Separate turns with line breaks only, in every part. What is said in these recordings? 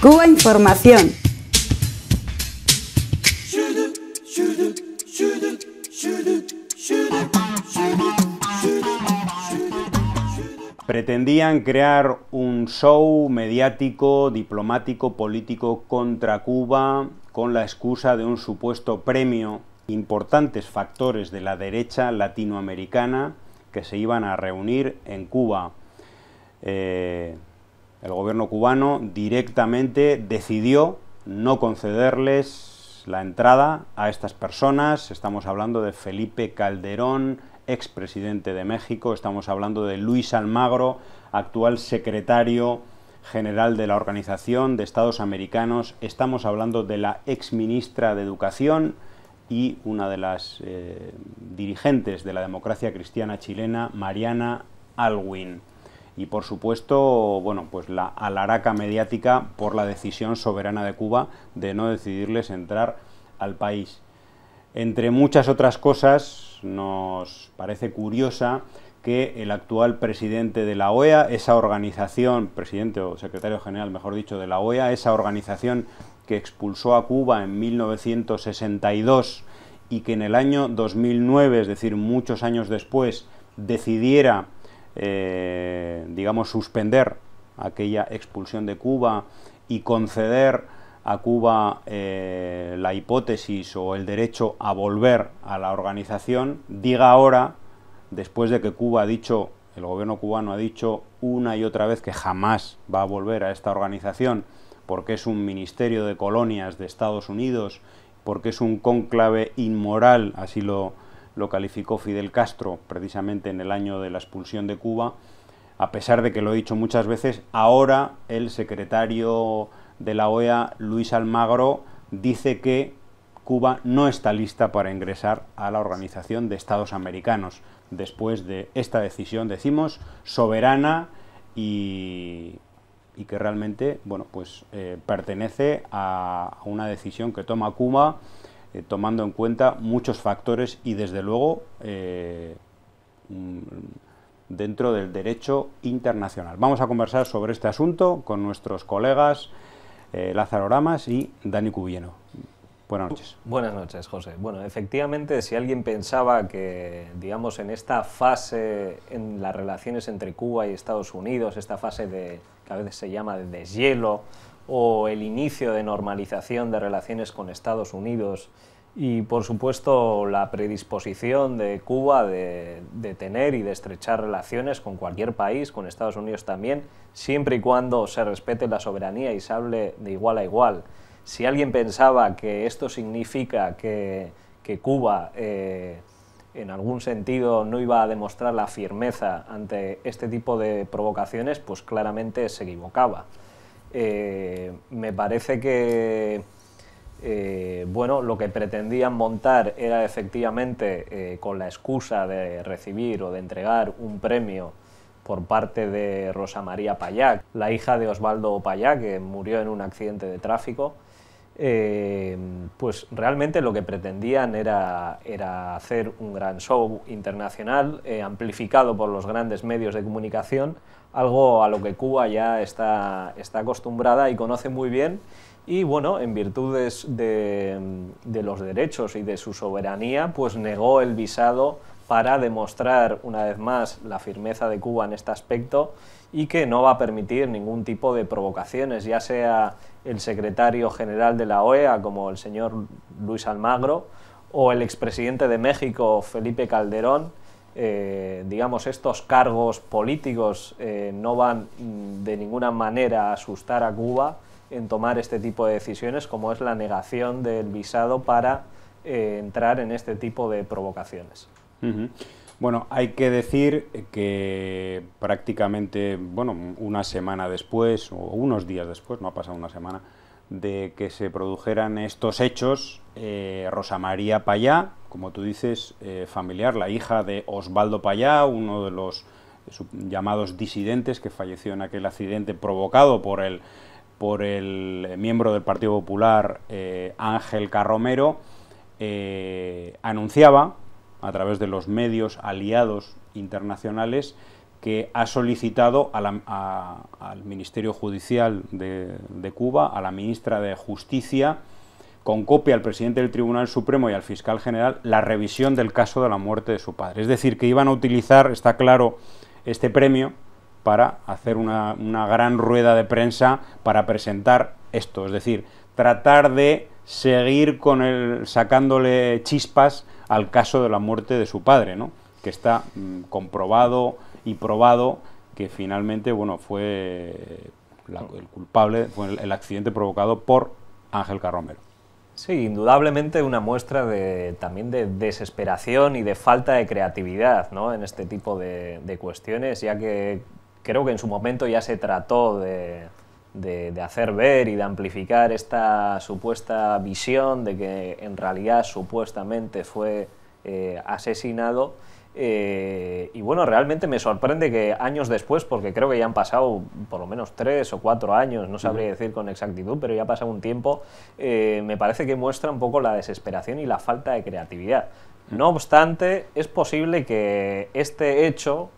Cuba Información. Pretendían crear un show mediático, diplomático, político contra Cuba con la excusa de un supuesto premio importantes factores de la derecha latinoamericana que se iban a reunir en Cuba. Eh, el gobierno cubano directamente decidió no concederles la entrada a estas personas. Estamos hablando de Felipe Calderón, expresidente de México, estamos hablando de Luis Almagro, actual secretario general de la Organización de Estados Americanos, estamos hablando de la exministra de Educación y una de las eh, dirigentes de la democracia cristiana chilena, Mariana Alwin y por supuesto, bueno, pues la alaraca mediática por la decisión soberana de Cuba de no decidirles entrar al país. Entre muchas otras cosas, nos parece curiosa que el actual presidente de la OEA, esa organización, presidente o secretario general, mejor dicho, de la OEA, esa organización que expulsó a Cuba en 1962 y que en el año 2009, es decir, muchos años después, decidiera eh, digamos, suspender aquella expulsión de Cuba y conceder a Cuba eh, la hipótesis o el derecho a volver a la organización, diga ahora, después de que Cuba ha dicho, el gobierno cubano ha dicho una y otra vez que jamás va a volver a esta organización, porque es un ministerio de colonias de Estados Unidos, porque es un cónclave inmoral, así lo lo calificó Fidel Castro precisamente en el año de la expulsión de Cuba, a pesar de que lo he dicho muchas veces, ahora el secretario de la OEA, Luis Almagro, dice que Cuba no está lista para ingresar a la Organización de Estados Americanos, después de esta decisión, decimos, soberana y, y que realmente bueno, pues, eh, pertenece a una decisión que toma Cuba eh, tomando en cuenta muchos factores y desde luego eh, dentro del derecho internacional. Vamos a conversar sobre este asunto con nuestros colegas eh, Lázaro Ramas y Dani Cubieno. Buenas noches.
Buenas noches, José. Bueno, efectivamente, si alguien pensaba que, digamos, en esta fase, en las relaciones entre Cuba y Estados Unidos, esta fase de, que a veces se llama de deshielo, o el inicio de normalización de relaciones con Estados Unidos, y por supuesto la predisposición de Cuba de, de tener y de estrechar relaciones con cualquier país, con Estados Unidos también, siempre y cuando se respete la soberanía y se hable de igual a igual si alguien pensaba que esto significa que, Cuba eh, en algún sentido no iba a demostrar la firmeza ante este tipo de provocaciones, pues claramente se equivocaba. Eh, me parece que eh, bueno, lo que pretendían montar era efectivamente con la excusa de recibir o de entregar un premio por parte de Rosa María Payac, la hija de Osvaldo Payá, que murió en un accidente de tráfico, Em, pues realmente lo que pretendían era, hacer un gran show internacional, eh, amplificado por los grandes medios de comunicación, algo a lo que Cuba ya está, acostumbrada y conoce muy bien, y bueno, en virtudes de los derechos y de su soberanía, pues negó el visado para demostrar una vez más la firmeza de Cuba en este aspecto y que no va a permitir ningún tipo de provocaciones, ya sea el secretario general de la OEA como el señor Luis Almagro o el expresidente de México Felipe Calderón. Eh, digamos, estos cargos políticos eh, no van mm, de ninguna manera a asustar a Cuba en tomar este tipo de decisiones, como es la negación del visado para eh, entrar en este tipo de provocaciones.
Bueno, hay que decir que prácticamente, bueno, una semana después, o unos días después, no ha pasado una semana, de que se produjeran estos hechos, eh, Rosa María Payá, como tú dices, eh, familiar, la hija de Osvaldo Payá, uno de los llamados disidentes que falleció en aquel accidente provocado por el, por el eh, miembro del Partido Popular Ángel Carromero, anunciaba a través de los medios aliados internacionales que ha solicitado al Ministerio Judicial de, Cuba, a la ministra de Justicia, con copia al presidente del Tribunal Supremo y al fiscal general, la revisión del caso de la muerte de su padre. Es decir, que iban a utilizar, está claro, este premio para hacer una, una gran rueda de prensa para presentar esto, es decir, tratar de seguir con el, sacándole chispas al caso de la muerte de su padre, ¿no? que está mm, comprobado y probado que finalmente bueno, fue eh, el culpable, fue el, accidente provocado por Ángel Carromero.
Sí, indudablemente una muestra de, también de desesperación y de falta de creatividad ¿no? en este tipo de, cuestiones, ya que creo que en su momento ya se trató de, de, hacer ver y de amplificar esta supuesta visión de que en realidad supuestamente fue eh, asesinado. Eh, y bueno, realmente me sorprende que años después, porque creo que ya han pasado por lo menos tres o cuatro años, no sabría decir con exactitud, pero ya ha pasado un tiempo, eh, me parece que muestra un poco la desesperación y la falta de creatividad. No obstante, es posible que este hecho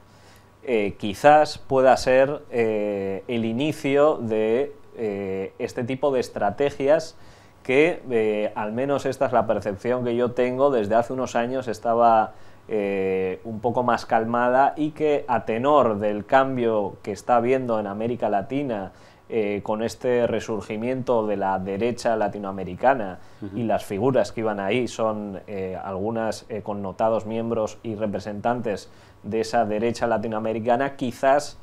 eh, quizás pueda ser eh, el inicio de eh, este tipo de estrategias que, al menos esta es la percepción que yo tengo, desde hace unos años estaba un poco más calmada y que a tenor del cambio que está habiendo en América Latina, eh, con este resurgimiento de la derecha latinoamericana y las figuras que iban ahí son eh, algunas eh, connotados miembros y representantes de esa derecha latinoamericana, quizás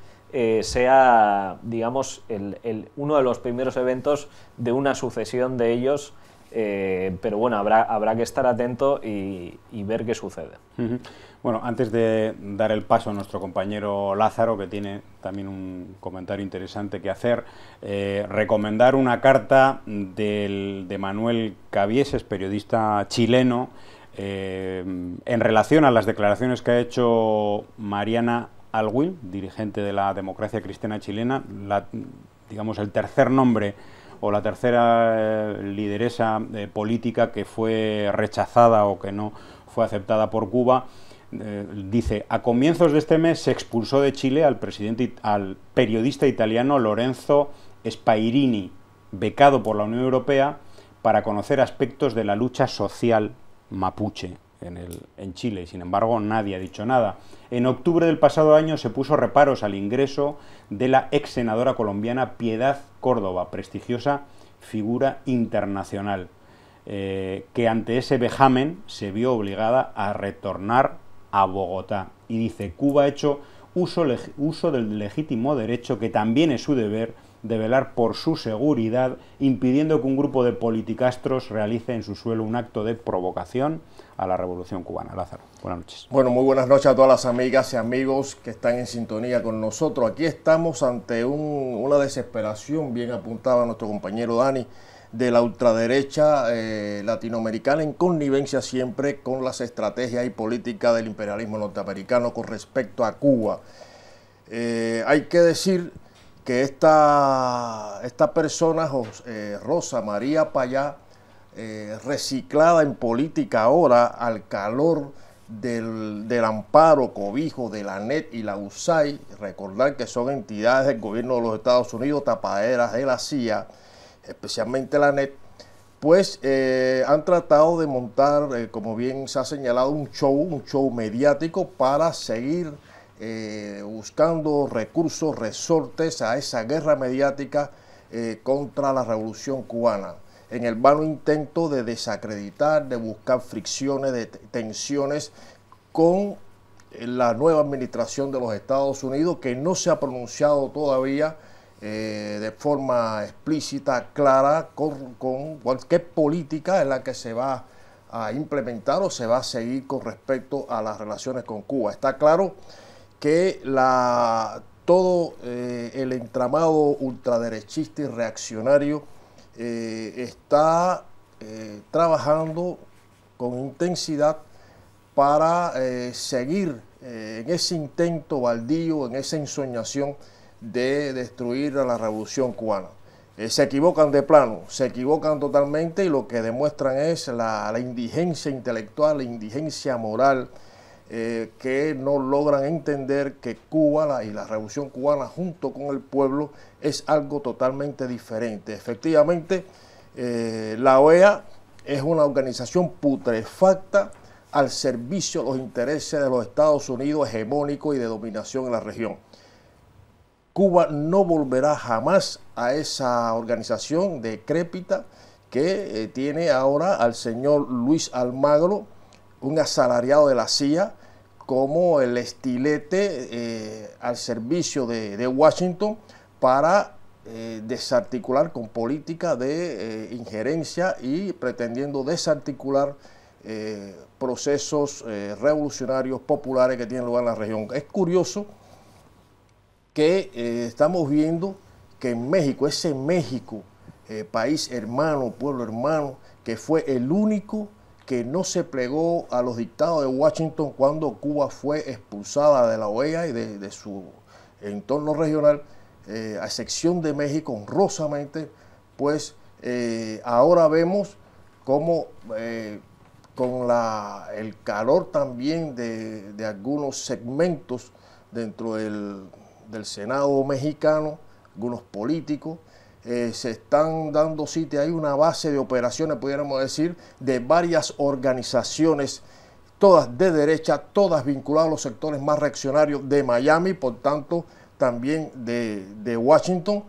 sea, digamos, uno de los primeros eventos de una sucesión de ellos pero bueno, habrá, habrá que estar atento y, ver qué sucede.
Bueno, antes de dar el paso a nuestro compañero Lázaro, que tiene también un comentario interesante que hacer, eh, recomendar una carta de Manuel Cabieses, periodista chileno, eh, en relación a las declaraciones que ha hecho Mariana Alwin, dirigente de la democracia cristiana chilena, digamos el tercer nombre o la tercera eh, lideresa política que fue rechazada o que no fue aceptada por Cuba eh, dice, a comienzos de este mes se expulsó de Chile al, presidente, al periodista italiano Lorenzo Spairini, becado por la Unión Europea para conocer aspectos de la lucha social mapuche en, el, en Chile. Sin embargo, nadie ha dicho nada. En octubre del pasado año se puso reparos al ingreso de la ex senadora colombiana Piedad Córdoba, prestigiosa figura internacional, eh, que ante ese vejamen se vio obligada a retornar a Bogotá. Y dice, Cuba ha hecho uso, del legítimo derecho, que también es su deber, de velar por su seguridad, impidiendo que un grupo de politicastros realice en su suelo un acto de provocación a la revolución cubana. Lázaro, buenas noches.
Bueno, muy buenas noches a todas las amigas y amigos que están en sintonía con nosotros. Aquí estamos ante una desesperación bien apuntada nuestro compañero Dani de la ultraderecha eh, latinoamericana en connivencia siempre con las estrategias y políticas del imperialismo norteamericano con respecto a Cuba. Eh, hay que decir que esta, esta persona, eh, Rosa María Payá, reciclada en política ahora al calor del, amparo, cobijo de la NET y la USAID, recordar que son entidades del gobierno de los Estados Unidos, tapaderas de la CIA, especialmente la NET, pues eh, han tratado de montar, eh, como bien se ha señalado, un show, un show mediático para seguir eh, buscando recursos, resortes a esa guerra mediática contra la revolución cubana, en el vano intento de desacreditar, de buscar fricciones, de tensiones con la nueva administración de los Estados Unidos, que no se ha pronunciado todavía eh, de forma explícita, clara, con, cualquier política en la que se va a implementar o se va a seguir con respecto a las relaciones con Cuba. Está claro que todo eh, el entramado ultraderechista y reaccionario eh, está trabajando con intensidad para seguir en ese intento baldío, en esa ensoñación de destruir a la revolución cubana. Eh, se equivocan de plano, se equivocan totalmente y lo que demuestran es la, indigencia intelectual, la indigencia moral, eh, que no logran entender que Cuba y la revolución cubana junto con el pueblo es algo totalmente diferente. Efectivamente, eh, la OEA es una organización putrefacta al servicio de los intereses de los Estados Unidos hegemónicos y de dominación en la región. Cuba no volverá jamás a esa organización decrépita que eh, tiene ahora al señor Luis Almagro, un asalariado de la CIA, como el estilete eh, al servicio de, Washington para eh, desarticular con política de injerencia y pretendiendo desarticular procesos revolucionarios populares que tienen lugar en la región. Es curioso que eh, estamos viendo que en México, ese México, eh, país hermano, pueblo hermano, que fue el único que no se plegó a los dictados de Washington cuando Cuba fue expulsada de la OEA y de, su entorno regional, eh, a excepción de México, honrosamente, pues ahora vemos cómo con el calor también de algunos segmentos dentro del, del Senado mexicano, algunos políticos, eh, se están dando sitio, hay una base de operaciones, pudiéramos decir, de varias organizaciones, todas de derecha, todas vinculadas a los sectores más reaccionarios de Miami, por tanto, también de, Washington,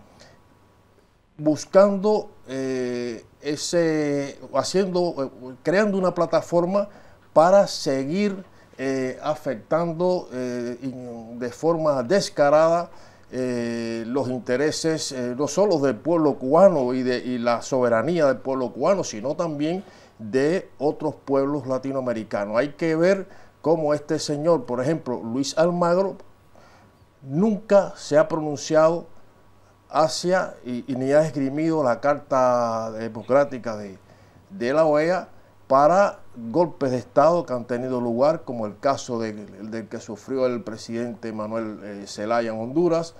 buscando eh, ese, haciendo, eh, creando una plataforma para seguir eh, afectando eh, de forma descarada eh, los intereses no solo del pueblo cubano y de la soberanía del pueblo cubano, sino también de otros pueblos latinoamericanos. Hay que ver cómo este señor, por ejemplo, Luis Almagro, nunca se ha pronunciado hacia y, ni ha esgrimido la Carta Democrática de la OEA para golpes de Estado que han tenido lugar, como el caso del, que sufrió el presidente Manuel eh, Zelaya en Honduras,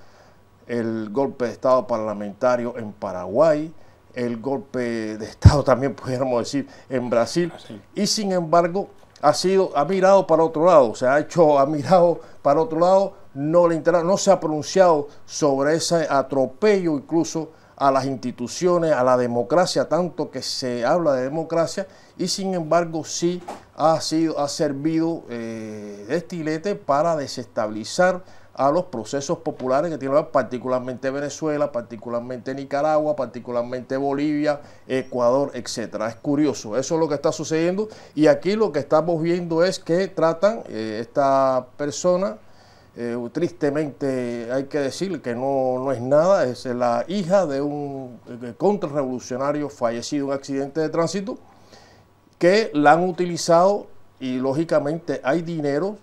el golpe de Estado parlamentario en Paraguay, el golpe de Estado también pudiéramos decir en Brasil, ah, y sin embargo ha sido, ha mirado para otro lado, se ha hecho, ha mirado para otro lado, no le no se ha pronunciado sobre ese atropello incluso a las instituciones, a la democracia, tanto que se habla de democracia, y sin embargo sí ha, sido, ha servido eh, de estilete para desestabilizar a los procesos populares que tiene particularmente Venezuela, particularmente Nicaragua, particularmente Bolivia, Ecuador, etcétera. Es curioso, eso es lo que está sucediendo y aquí lo que estamos viendo es que tratan eh, esta persona eh, tristemente hay que decir que no, es nada, es la hija de un contrarrevolucionario fallecido en un accidente de tránsito, que la han utilizado y lógicamente hay dinero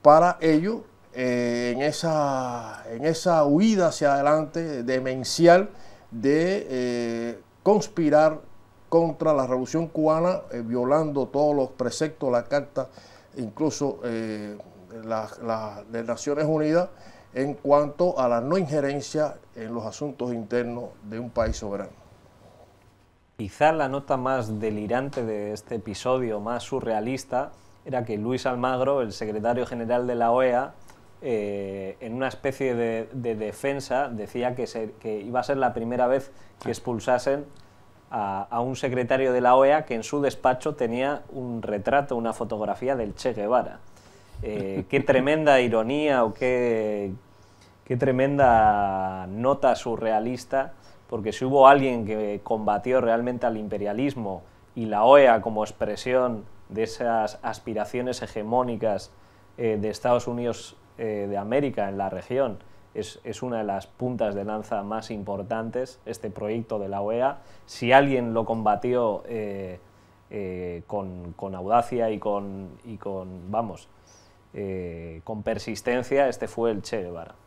para ello eh, en, esa, en esa huida hacia adelante demencial de eh, conspirar contra la revolución cubana, violando todos los preceptos, la carta, incluso la, de Naciones Unidas en cuanto a la no injerencia en los asuntos internos de un país soberano.
Quizá la nota más delirante de este episodio, más surrealista, era que Luis Almagro, el secretario general de la OEA, eh, en una especie de, defensa decía que, iba a ser la primera vez que expulsasen a, un secretario de la OEA que en su despacho tenía un retrato, una fotografía del Che Guevara. Eh, qué tremenda ironía o qué, tremenda nota surrealista, porque si hubo alguien que combatió realmente al imperialismo y la OEA como expresión de esas aspiraciones hegemónicas eh, de Estados Unidos eh, de América en la región, es, una de las puntas de lanza más importantes, este proyecto de la OEA. Si alguien lo combatió con, audacia y con, y con vamos, eh, con persistencia, este fue el Che Guevara.